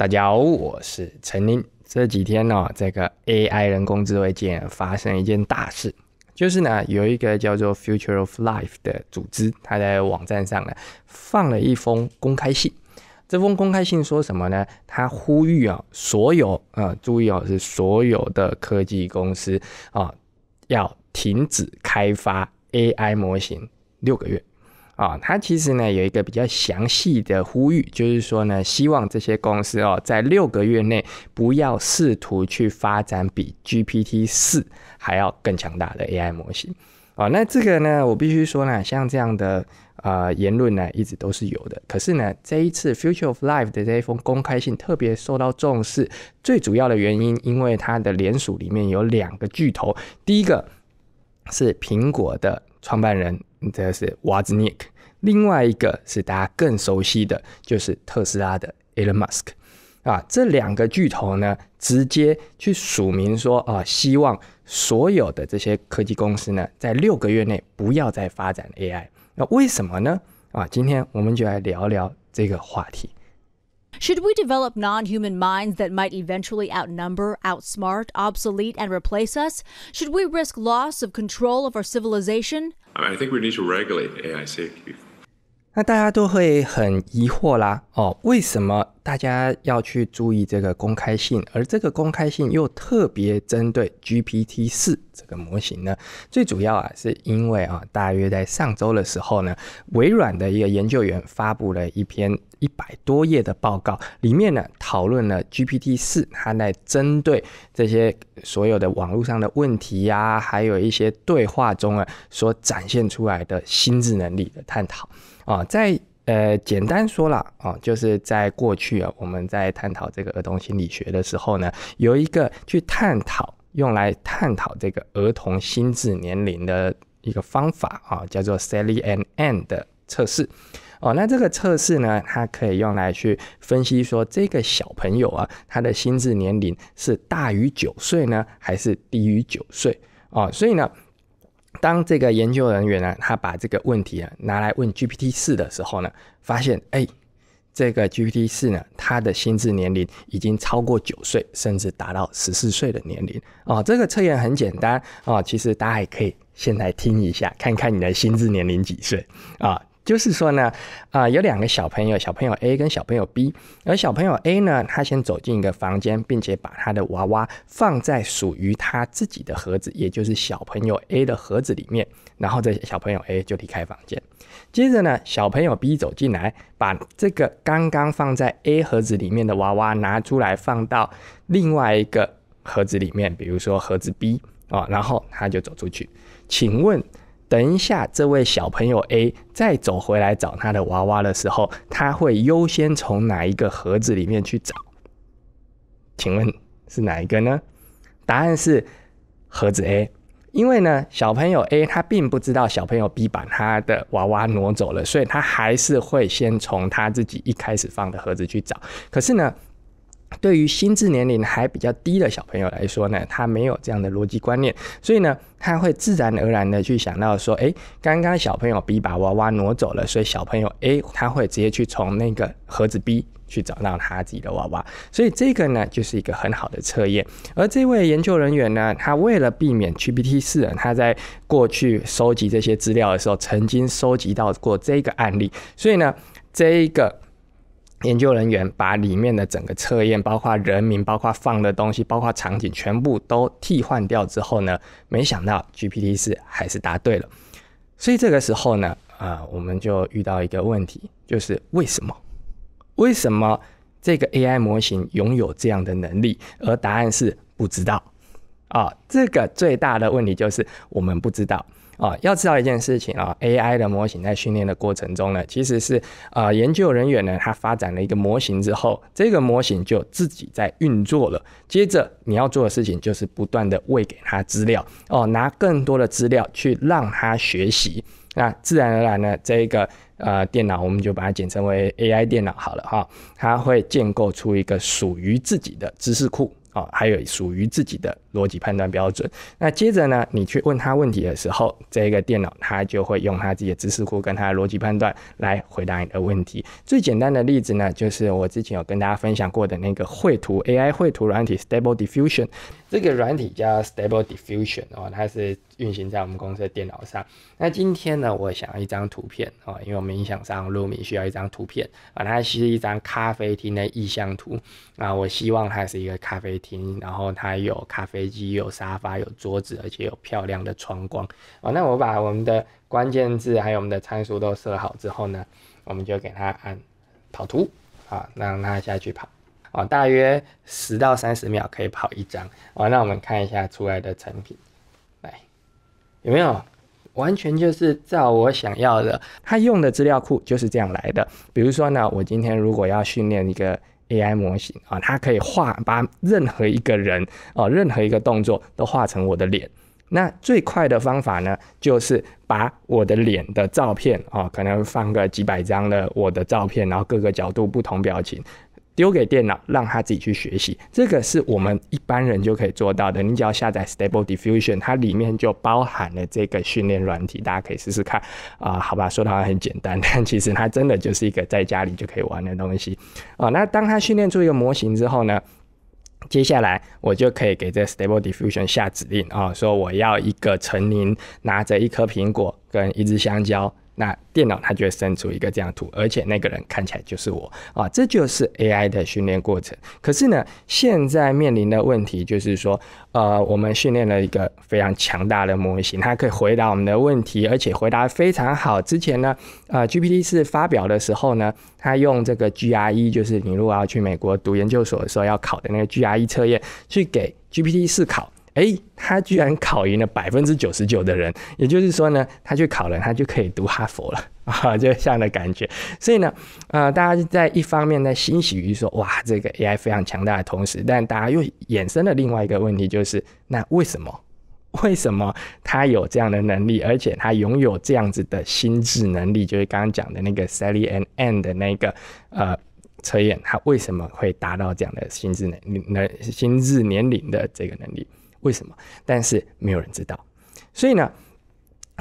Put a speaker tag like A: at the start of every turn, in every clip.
A: 大家好，我是陈林。这几天呢，这个 AI 人工智能界发生一件大事，就是呢，有一个叫做 Future of Life 的组织，他在网站上呢放了一封公开信。这封公开信说什么呢？他呼吁啊，所有啊，注意哦，是所有的科技公司啊，要停止开发 AI 模型六个月。啊，他其实呢有一个比较详细的呼吁，就是说呢，希望这些公司哦，在六个月内不要试图去发展比 GPT 四还要更强大的 AI 模型。哦，那这个呢，我必须说呢，像这样的呃言论呢，一直都是有的。可是呢，这一次 Future of Life 的这一封公开信特别受到重视，最主要的原因，因为它的联署里面有两个巨头，第一个是苹果的创办人。这是 Wozniak，另外一个是大家更熟悉的就是特斯拉的 Elon Musk，啊，这两个巨头呢，直接去署名说啊，希望所有的这些科技公司呢，在六个月内不要再发展 AI。那为什么呢？啊，今天我们就来聊聊这个话题。Should we develop non human minds that might eventually outnumber, outsmart, obsolete, and replace us? Should we risk loss of control of our civilization? I think we need to regulate AI safety. 那大家都会很疑惑啦，哦，为什么大家要去注意这个公开性？而这个公开性又特别针对 GPT 四这个模型呢？最主要啊，是因为啊，大约在上周的时候呢，微软的一个研究员发布了一篇一百多页的报告，里面呢讨论了 GPT 四它在针对这些所有的网络上的问题呀，还有一些对话中啊所展现出来的心智能力的探讨啊，在。呃，简单说了啊，就是在过去啊，我们在探讨这个儿童心理学的时候呢，有一个去探讨用来探讨这个儿童心智年龄的一个方法啊，叫做 Sally and Anne 的测试。哦，那这个测试呢，它可以用来去分析说这个小朋友啊，他的心智年龄是大于九岁呢，还是低于九岁啊？所以呢。当这个研究人员呢，他把这个问题啊拿来问 GPT 四的时候呢，发现哎，这个 GPT 四呢，他的心智年龄已经超过九岁，甚至达到十四岁的年龄哦。这个测验很简单哦，其实大家也可以先来听一下，看看你的心智年龄几岁啊。就是说呢，啊，有两个小朋友，小朋友 A 跟小朋友 B，而小朋友 A 呢，他先走进一个房间，并且把他的娃娃放在属于他自己的盒子，也就是小朋友 A 的盒子里面，然后这小朋友 A 就离开房间。接着呢，小朋友 B 走进来，把这个刚刚放在 A 盒子里面的娃娃拿出来，放到另外一个盒子里面，比如说盒子 B 啊，然后他就走出去。请问？等一下，这位小朋友 A 再走回来找他的娃娃的时候，他会优先从哪一个盒子里面去找？请问是哪一个呢？答案是盒子 A，因为呢，小朋友 A 他并不知道小朋友 B 把他的娃娃挪走了，所以他还是会先从他自己一开始放的盒子去找。可是呢？对于心智年龄还比较低的小朋友来说呢，他没有这样的逻辑观念，所以呢，他会自然而然的去想到说，哎，刚刚小朋友 B 把娃娃挪走了，所以小朋友 A 他会直接去从那个盒子 B 去找到他自己的娃娃，所以这个呢就是一个很好的测验。而这位研究人员呢，他为了避免 GPT 四，他在过去收集这些资料的时候，曾经收集到过这个案例，所以呢，这一个。研究人员把里面的整个测验，包括人名，包括放的东西，包括场景，全部都替换掉之后呢，没想到 GPT 四还是答对了。所以这个时候呢，啊，我们就遇到一个问题，就是为什么？为什么这个 AI 模型拥有这样的能力？而答案是不知道。啊，这个最大的问题就是我们不知道。啊，要知道一件事情啊，AI 的模型在训练的过程中呢，其实是啊，研究人员呢，他发展了一个模型之后，这个模型就自己在运作了。接着你要做的事情就是不断的喂给他资料哦，拿更多的资料去让他学习。那自然而然呢，这一个呃电脑，我们就把它简称为 AI 电脑好了哈，它会建构出一个属于自己的知识库啊，还有属于自己的。逻辑判断标准。那接着呢，你去问他问题的时候，这个电脑它就会用它自己的知识库跟它的逻辑判断来回答你的问题。最简单的例子呢，就是我之前有跟大家分享过的那个绘图 AI 绘图软体 Stable Diffusion。这个软体叫 Stable Diffusion 哦，它是运行在我们公司的电脑上。那今天呢，我想要一张图片哦，因为我们影响上 l u m 需要一张图片，啊，它是一张咖啡厅的意向图。啊，我希望它是一个咖啡厅，然后它有咖啡。飞机有沙发，有桌子，而且有漂亮的窗光哦。那我把我们的关键字还有我们的参数都设好之后呢，我们就给它按跑图，好，让它下去跑哦。大约十到三十秒可以跑一张哦。那我们看一下出来的成品，来，有没有？完全就是照我想要的。他用的资料库就是这样来的。比如说呢，我今天如果要训练一个。AI 模型啊，它可以画把任何一个人哦，任何一个动作都画成我的脸。那最快的方法呢，就是把我的脸的照片啊，可能放个几百张的我的照片，然后各个角度、不同表情。丢给电脑，让他自己去学习，这个是我们一般人就可以做到的。你只要下载 Stable Diffusion，它里面就包含了这个训练软体，大家可以试试看啊。好吧，说它很简单，但其实它真的就是一个在家里就可以玩的东西啊。那当它训练出一个模型之后呢，接下来我就可以给这 Stable Diffusion 下指令啊，说我要一个成年拿着一颗苹果跟一只香蕉。那电脑它就会生出一个这样图，而且那个人看起来就是我啊，这就是 A I 的训练过程。可是呢，现在面临的问题就是说，呃，我们训练了一个非常强大的模型，它可以回答我们的问题，而且回答非常好。之前呢，呃，G P T 四发表的时候呢，它用这个 G R E，就是你如果要去美国读研究所的时候要考的那个 G R E 测验，去给 G P T 四考。哎，他居然考赢了百分之九十九的人，也就是说呢，他去考了，他就可以读哈佛了啊，就这样的感觉。所以呢，呃，大家在一方面在欣喜于说，哇，这个 AI 非常强大的同时，但大家又衍生了另外一个问题，就是那为什么？为什么他有这样的能力，而且他拥有这样子的心智能力？就是刚刚讲的那个 Sally and Anne 的那个呃测验，他为什么会达到这样的心智能能心智年龄的这个能力？为什么？但是没有人知道，所以呢，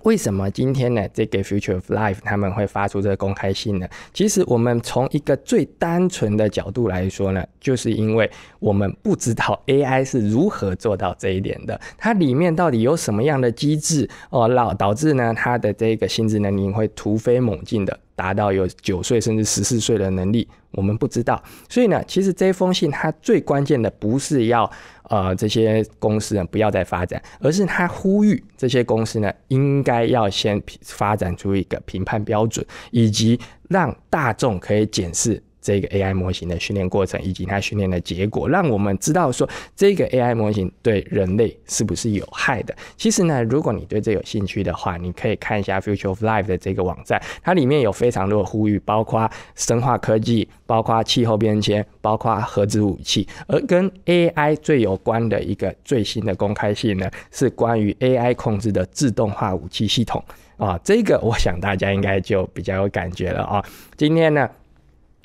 A: 为什么今天呢？这个 Future of Life 他们会发出这个公开信呢？其实我们从一个最单纯的角度来说呢，就是因为我们不知道 AI 是如何做到这一点的，它里面到底有什么样的机制哦，导导致呢它的这个心智能力会突飞猛进的。达到有九岁甚至十四岁的能力，我们不知道。所以呢，其实这封信它最关键的不是要呃这些公司呢不要再发展，而是它呼吁这些公司呢应该要先发展出一个评判标准，以及让大众可以检视。这个 AI 模型的训练过程以及它训练的结果，让我们知道说这个 AI 模型对人类是不是有害的。其实呢，如果你对这有兴趣的话，你可以看一下 Future of Life 的这个网站，它里面有非常多的呼吁，包括生化科技、包括气候变迁、包括核子武器，而跟 AI 最有关的一个最新的公开信呢，是关于 AI 控制的自动化武器系统啊。这个我想大家应该就比较有感觉了啊。今天呢？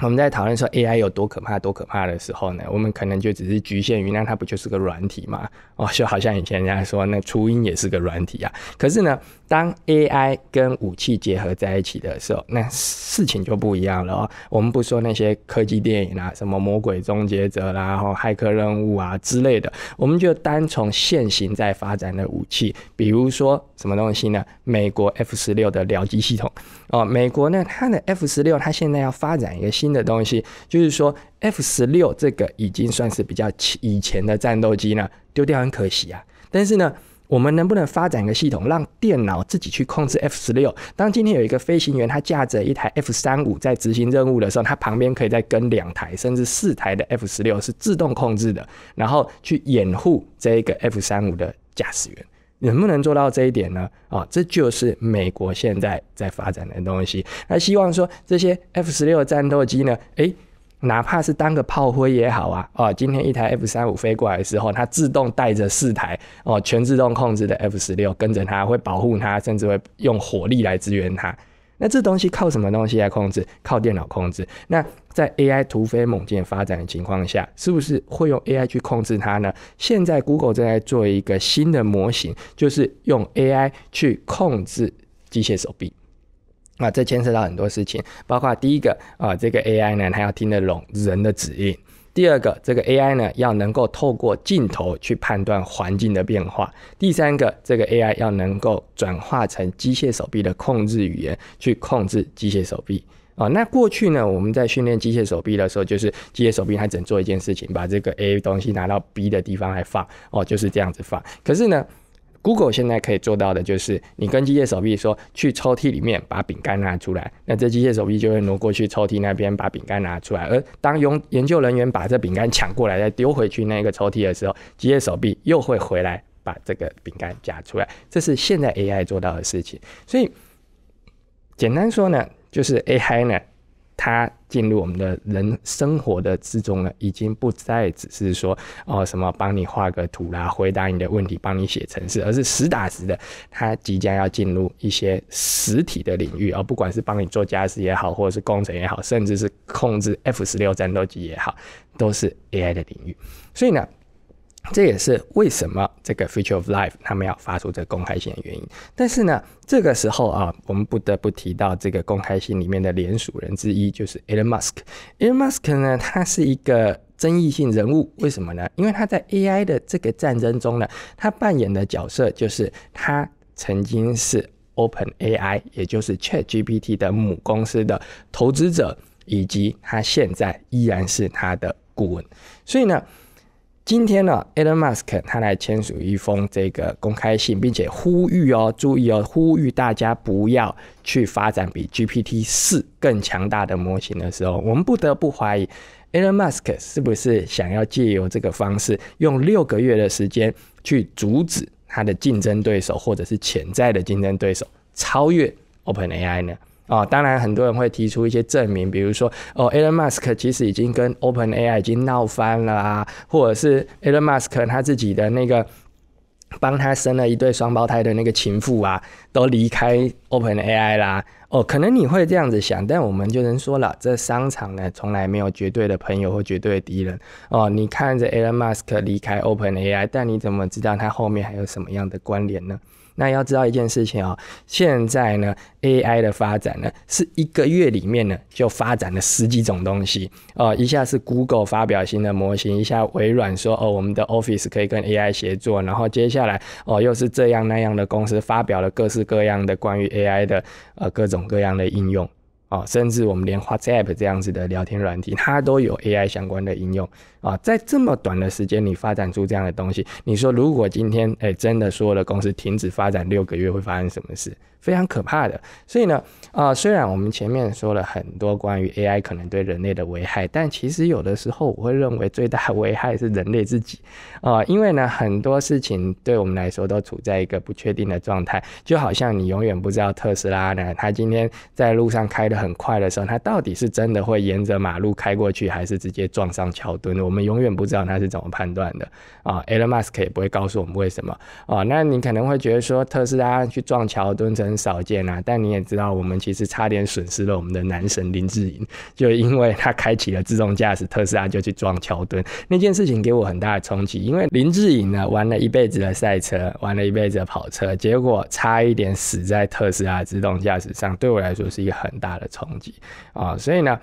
A: 我们在讨论说 AI 有多可怕、多可怕的时候呢，我们可能就只是局限于那它不就是个软体吗？哦，就好像以前人家说那雏鹰也是个软体啊。可是呢，当 AI 跟武器结合在一起的时候，那事情就不一样了。哦。我们不说那些科技电影啊，什么魔鬼终结者啦、然后骇客任务啊之类的，我们就单从现行在发展的武器，比如说什么东西呢？美国 F 十六的僚机系统哦，美国呢，它的 F 十六它现在要发展一个新。的东西就是说，F 十六这个已经算是比较以前的战斗机呢，丢掉很可惜啊。但是呢，我们能不能发展一个系统，让电脑自己去控制 F 十六？当今天有一个飞行员他驾着一台 F 三五在执行任务的时候，他旁边可以再跟两台甚至四台的 F 十六是自动控制的，然后去掩护这一个 F 三五的驾驶员。能不能做到这一点呢？啊，这就是美国现在在发展的东西。那希望说这些 F 十六战斗机呢，诶，哪怕是当个炮灰也好啊。啊，今天一台 F 三五飞过来的时候，它自动带着四台哦全自动控制的 F 十六跟着它，会保护它，甚至会用火力来支援它。那这东西靠什么东西来控制？靠电脑控制。那在 AI 突飞猛进发展的情况下，是不是会用 AI 去控制它呢？现在 Google 正在做一个新的模型，就是用 AI 去控制机械手臂。那这牵涉到很多事情，包括第一个啊，这个 AI 呢，它要听得懂人的指令。第二个，这个 AI 呢要能够透过镜头去判断环境的变化；第三个，这个 AI 要能够转化成机械手臂的控制语言去控制机械手臂。啊，那过去呢，我们在训练机械手臂的时候，就是机械手臂它只能做一件事情，把这个 A 东西拿到 B 的地方来放，哦，就是这样子放。可是呢。Google 现在可以做到的就是，你跟机械手臂说去抽屉里面把饼干拿出来，那这机械手臂就会挪过去抽屉那边把饼干拿出来。而当用研究人员把这饼干抢过来再丢回去那个抽屉的时候，机械手臂又会回来把这个饼干夹出来。这是现在 AI 做到的事情。所以，简单说呢，就是 AI 呢。它进入我们的人生活的之中了，已经不再只是说哦什么帮你画个图啦，回答你的问题，帮你写程式，而是实打实的，它即将要进入一些实体的领域，而不管是帮你做家事也好，或者是工程也好，甚至是控制 F 十六战斗机也好，都是 AI 的领域。所以呢。这也是为什么这个 future of life 他们要发出这公开信的原因。但是呢，这个时候啊，我们不得不提到这个公开信里面的联署人之一就是 Elon Musk。Elon Musk 呢，他是一个争议性人物，为什么呢？因为他在 AI 的这个战争中呢，他扮演的角色就是他曾经是 Open AI，也就是 Chat GPT 的母公司的投资者，以及他现在依然是他的顾问。所以呢。今天呢，Elon Musk 他来签署一封这个公开信，并且呼吁哦，注意哦，呼吁大家不要去发展比 GPT 四更强大的模型的时候，我们不得不怀疑，Elon Musk 是不是想要借由这个方式，用六个月的时间去阻止他的竞争对手或者是潜在的竞争对手超越 OpenAI 呢？啊，当然很多人会提出一些证明，比如说哦，Elon Musk 其实已经跟 Open AI 已经闹翻了啊，或者是 Elon Musk 他自己的那个帮他生了一对双胞胎的那个情妇啊，都离开 Open AI 啦。哦，可能你会这样子想，但我们就能说了，这商场呢从来没有绝对的朋友或绝对敌人。哦，你看着 Elon Musk 离开 Open AI，但你怎么知道他后面还有什么样的关联呢？那要知道一件事情啊，现在呢，AI 的发展呢，是一个月里面呢，就发展了十几种东西。哦，一下是 Google 发表新的模型，一下微软说哦，我们的 Office 可以跟 AI 协作，然后接下来哦，又是这样那样的公司发表了各式各样的关于 AI 的呃各种各样的应用。哦，甚至我们连 WhatsApp 这样子的聊天软体，它都有 AI 相关的应用啊，在这么短的时间里发展出这样的东西，你说如果今天哎真的说了公司停止发展六个月，会发生什么事？非常可怕的，所以呢，啊，虽然我们前面说了很多关于 AI 可能对人类的危害，但其实有的时候我会认为最大的危害是人类自己，啊，因为呢很多事情对我们来说都处在一个不确定的状态，就好像你永远不知道特斯拉呢，它今天在路上开的很快的时候，它到底是真的会沿着马路开过去，还是直接撞上桥墩我们永远不知道它是怎么判断的，啊，Elon Musk 也不会告诉我们为什么，啊，那你可能会觉得说特斯拉去撞桥墩成。很少见啊！但你也知道，我们其实差点损失了我们的男神林志颖，就因为他开启了自动驾驶，特斯拉就去撞桥墩。那件事情给我很大的冲击，因为林志颖呢，玩了一辈子的赛车，玩了一辈子的跑车，结果差一点死在特斯拉自动驾驶上，对我来说是一个很大的冲击啊！所以呢，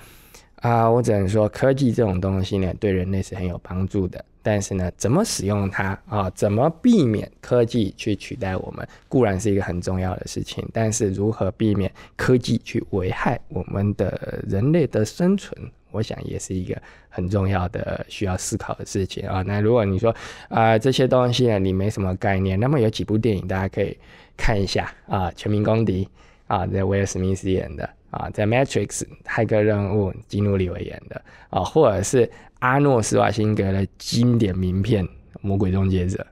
A: 啊，我只能说，科技这种东西呢，对人类是很有帮助的。但是呢，怎么使用它啊？怎么避免科技去取代我们，固然是一个很重要的事情。但是如何避免科技去危害我们的人类的生存，我想也是一个很重要的需要思考的事情啊。那如果你说啊这些东西你没什么概念，那么有几部电影大家可以看一下啊，《全民公敌》啊，那威尔史密斯演的。啊，在《Matrix》泰格任务，基努里维演的啊，或者是阿诺·施瓦辛格的经典名片《魔鬼终结者》，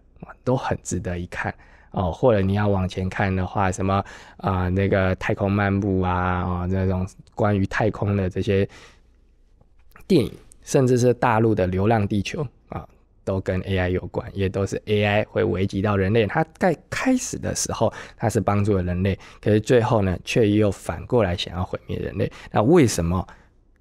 A: 都很值得一看哦。或者你要往前看的话，什么啊，那个《太空漫步》啊，啊，这种关于太空的这些电影，甚至是大陆的《流浪地球》啊。都跟 AI 有关，也都是 AI 会危及到人类。它在开始的时候，它是帮助了人类，可是最后呢，却又反过来想要毁灭人类。那为什么？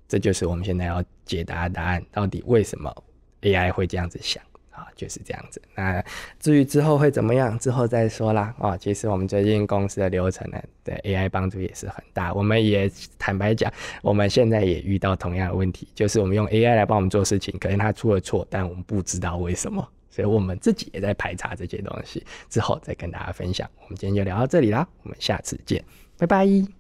A: 这就是我们现在要解答的答案，到底为什么 AI 会这样子想？啊，就是这样子。那至于之后会怎么样，之后再说啦。哦，其实我们最近公司的流程呢，对 AI 帮助也是很大。我们也坦白讲，我们现在也遇到同样的问题，就是我们用 AI 来帮我们做事情，可能它出了错，但我们不知道为什么。所以我们自己也在排查这些东西，之后再跟大家分享。我们今天就聊到这里啦，我们下次见，拜拜。